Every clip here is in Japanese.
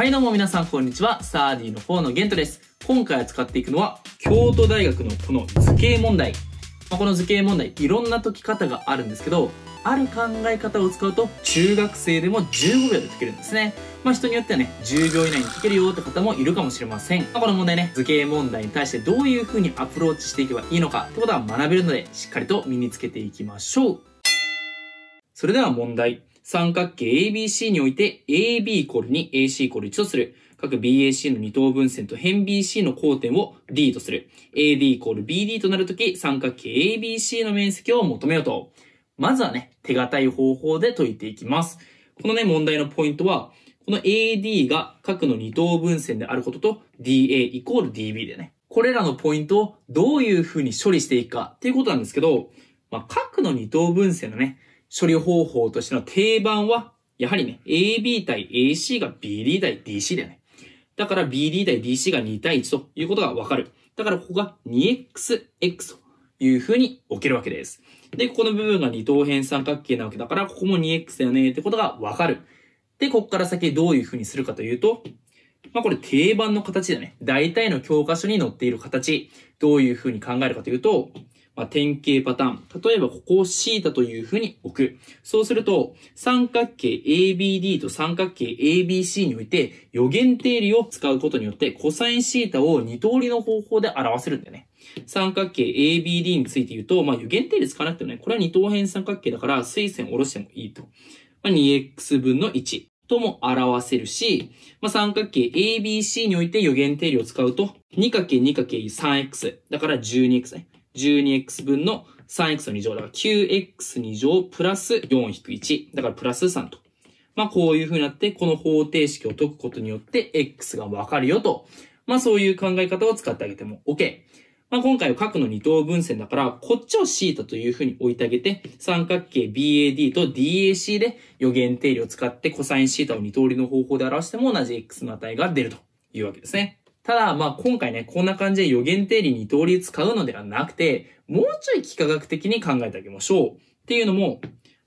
はいどうも皆さんこんにちは。サーディの方のゲントです。今回扱っていくのは、京都大学のこの図形問題。まあ、この図形問題、いろんな解き方があるんですけど、ある考え方を使うと、中学生でも15秒で解けるんですね。まあ人によってはね、10秒以内に解けるよって方もいるかもしれません。まあ、この問題ね、図形問題に対してどういう風にアプローチしていけばいいのかってことは学べるので、しっかりと身につけていきましょう。それでは問題。三角形 ABC において AB イコール2、AC イコール1とする。各 BAC の二等分線と辺 BC の交点を D とする。AD イコール BD となるとき、三角形 ABC の面積を求めようと。まずはね、手堅い方法で解いていきます。このね、問題のポイントは、この AD が角の二等分線であることと DA イコール DB でね。これらのポイントをどういう風に処理していくかっていうことなんですけど、まあ、角の二等分線のね、処理方法としての定番は、やはりね、AB 対 AC が BD 対 DC だよね。だから BD 対 DC が2対1ということがわかる。だからここが 2xx という風に置けるわけです。で、ここの部分が二等辺三角形なわけだから、ここも 2x だよねってことがわかる。で、ここから先どういう風にするかというと、まあ、これ定番の形だね。大体の教科書に載っている形。どういう風に考えるかというと、まあ、典型パターン。例えばここを θ というふうに置く。そうすると、三角形 ABD と三角形 ABC において予言定理を使うことによって、コサイン θ を二通りの方法で表せるんだよね。三角形 ABD について言うと、まあ、予言定理使わなくてもね、これは二等辺三角形だから、水線下ろしてもいいと。まあ、2x 分の1。とも表せるし、まあ、三角形 ABC において予言定理を使うと、2×2×3x。だから 12x ね。12x 分の 3x の2乗。だから 9x2 乗プラス4引く1。だからプラス3と。まあこういう風になって、この方程式を解くことによって x がわかるよと。まあそういう考え方を使ってあげても OK。まあ今回は角の二等分線だから、こっちを θ という風に置いてあげて、三角形 BAD と DAC で予言定理を使って cosθ を二通りの方法で表しても同じ x の値が出るというわけですね。ただ、まあ今回ね、こんな感じで予言定理二通り使うのではなくて、もうちょい幾何学的に考えてあげましょう。っていうのも、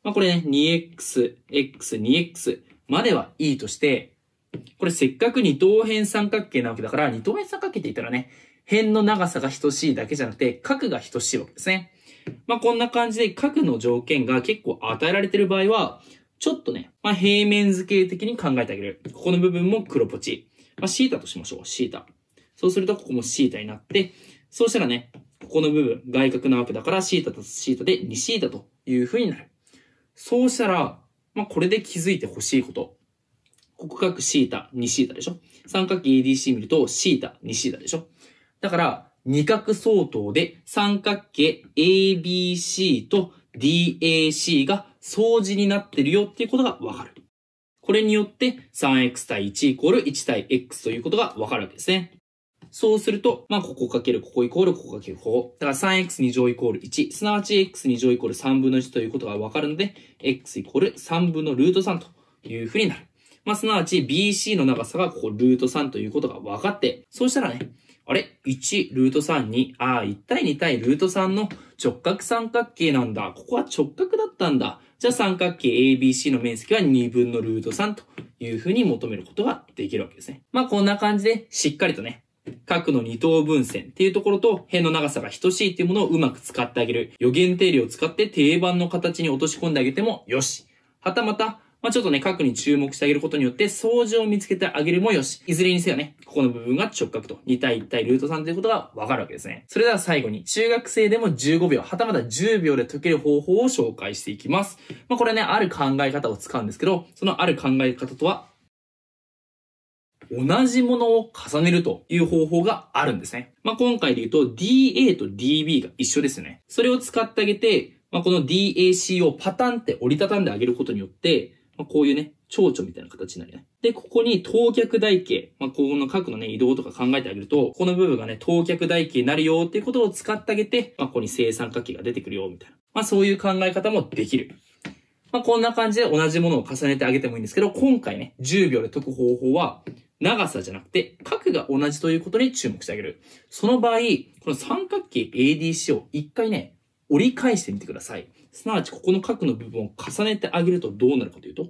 まあこれね、2x、x、2x まではいいとして、これせっかく二等辺三角形なわけだから、二等辺三角形って言ったらね、辺の長さが等しいだけじゃなくて、角が等しいわけですね。まあこんな感じで角の条件が結構与えられてる場合は、ちょっとね、まあ平面図形的に考えてあげる。ここの部分も黒ポチ。まあ、シータとしましょう。シータ。そうすると、ここもシータになって、そうしたらね、ここの部分、外角なわけだから、シータとシータで2シータという風になる。そうしたら、まあ、これで気づいてほしいこと。ここ角シータ、2シータでしょ三角形 a d c 見ると、シータ、2シータでしょだから、二角相当で三角形 ABC と DAC が相似になってるよっていうことがわかる。これによって 3x 対1イコール1対 x ということがわかるわけですね。そうすると、まあ、ここかけるここイコールここかけるここ。だから 3x2 乗イコール1、すなわち x2 乗イコール3分の1ということがわかるので、x イコール3分のルート3というふうになる。まあ、すなわち BC の長さがここルート3ということが分かって、そうしたらね、あれ ?1 ルート3に、ああ、1対2対ルート3の直角三角形なんだ。ここは直角だったんだ。じゃあ三角形 ABC の面積は2分のルート3というふうに求めることができるわけですね。まあこんな感じでしっかりとね、角の二等分線っていうところと辺の長さが等しいっていうものをうまく使ってあげる。予言定理を使って定番の形に落とし込んであげてもよし。はたまたまあ、ちょっとね、核に注目してあげることによって、相乗を見つけてあげるもよし、いずれにせよね、ここの部分が直角と2対1対ルート3ということがわかるわけですね。それでは最後に、中学生でも15秒、はたまた10秒で解ける方法を紹介していきます。まあ、これね、ある考え方を使うんですけど、そのある考え方とは、同じものを重ねるという方法があるんですね。まあ、今回で言うと DA と DB が一緒ですよね。それを使ってあげて、まあ、この DAC をパタンって折りたたんであげることによって、まあ、こういうね、蝶々みたいな形になるね。で、ここに当脚台形、まあ、この角のね、移動とか考えてあげると、この部分がね、当脚台形になるよっていうことを使ってあげて、まあ、ここに正三角形が出てくるよ、みたいな。まあ、そういう考え方もできる。まあ、こんな感じで同じものを重ねてあげてもいいんですけど、今回ね、10秒で解く方法は、長さじゃなくて、角が同じということに注目してあげる。その場合、この三角形 ADC を一回ね、折り返してみてください。すなわち、ここの角の部分を重ねてあげるとどうなるかというと、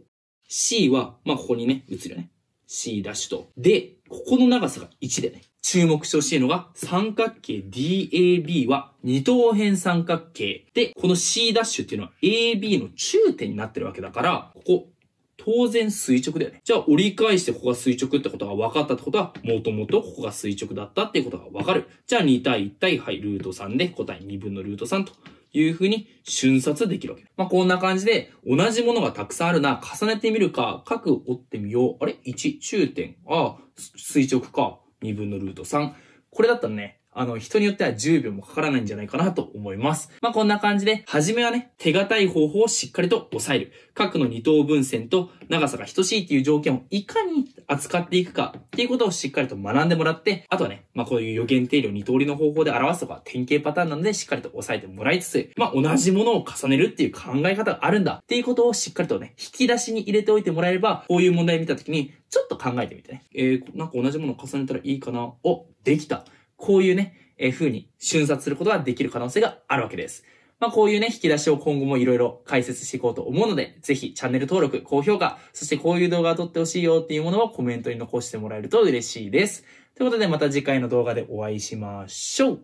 C は、まあ、ここにね、映るよね。C' と。で、ここの長さが1でね。注目してほしいのが、三角形 DAB は二等辺三角形。で、この C' っていうのは AB の中点になってるわけだから、ここ当然垂直だよね。じゃあ折り返してここが垂直ってことが分かったってことは、もともとここが垂直だったっていうことが分かる。じゃあ2対1対、はい、ルート3で答え2分のルート3というふうに瞬殺できるわけ。まあ、こんな感じで、同じものがたくさんあるな、重ねてみるか、各折ってみよう。あれ ?1、中点。ああ、垂直か。2分のルート3。これだったらね、あの、人によっては10秒もかからないんじゃないかなと思います。まあ、こんな感じで、初めはね、手堅い方法をしっかりと抑える。角の二等分線と長さが等しいっていう条件をいかに扱っていくかっていうことをしっかりと学んでもらって、あとはね、まあ、こういう予言定量二通りの方法で表すとか典型パターンなのでしっかりと抑えてもらいつつ、まあ、同じものを重ねるっていう考え方があるんだっていうことをしっかりとね、引き出しに入れておいてもらえれば、こういう問題を見た時にちょっと考えてみてね。えー、なんか同じものを重ねたらいいかな。お、できた。こういうね、えー、風に瞬殺することができる可能性があるわけです。まあ、こういうね、引き出しを今後もいろいろ解説していこうと思うので、ぜひチャンネル登録、高評価、そしてこういう動画を撮ってほしいよっていうものはコメントに残してもらえると嬉しいです。ということでまた次回の動画でお会いしましょう